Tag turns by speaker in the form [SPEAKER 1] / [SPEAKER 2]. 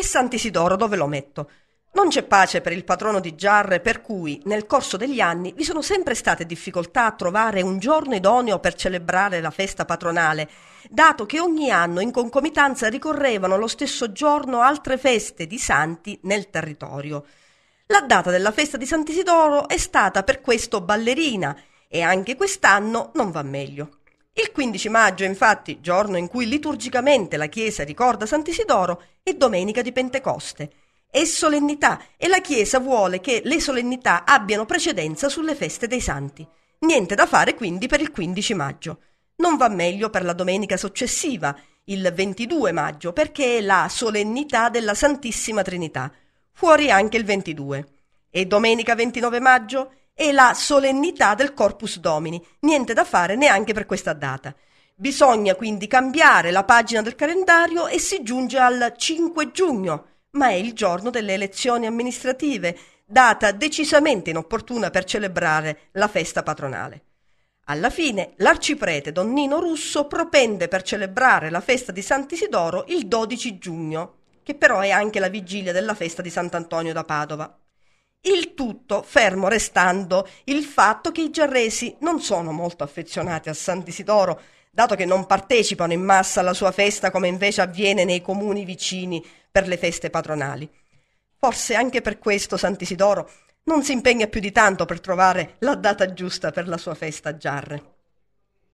[SPEAKER 1] E Sant'Isidoro dove lo metto? Non c'è pace per il patrono di Giarre, per cui nel corso degli anni vi sono sempre state difficoltà a trovare un giorno idoneo per celebrare la festa patronale, dato che ogni anno in concomitanza ricorrevano lo stesso giorno altre feste di santi nel territorio. La data della festa di Sant'Isidoro è stata per questo ballerina e anche quest'anno non va meglio. Il 15 maggio, infatti, giorno in cui liturgicamente la Chiesa ricorda Sant'Isidoro, è domenica di Pentecoste. È solennità e la Chiesa vuole che le solennità abbiano precedenza sulle feste dei santi. Niente da fare quindi per il 15 maggio. Non va meglio per la domenica successiva, il 22 maggio, perché è la solennità della Santissima Trinità. Fuori anche il 22. E domenica 29 maggio e la solennità del Corpus Domini. Niente da fare neanche per questa data. Bisogna quindi cambiare la pagina del calendario e si giunge al 5 giugno, ma è il giorno delle elezioni amministrative, data decisamente inopportuna per celebrare la festa patronale. Alla fine l'arciprete Don Nino Russo propende per celebrare la festa di Sant'Isidoro il 12 giugno, che però è anche la vigilia della festa di Sant'Antonio da Padova. Il tutto fermo restando il fatto che i giarresi non sono molto affezionati a Sant'Isidoro, dato che non partecipano in massa alla sua festa come invece avviene nei comuni vicini per le feste patronali. Forse anche per questo Sant'Isidoro non si impegna più di tanto per trovare la data giusta per la sua festa a giarre.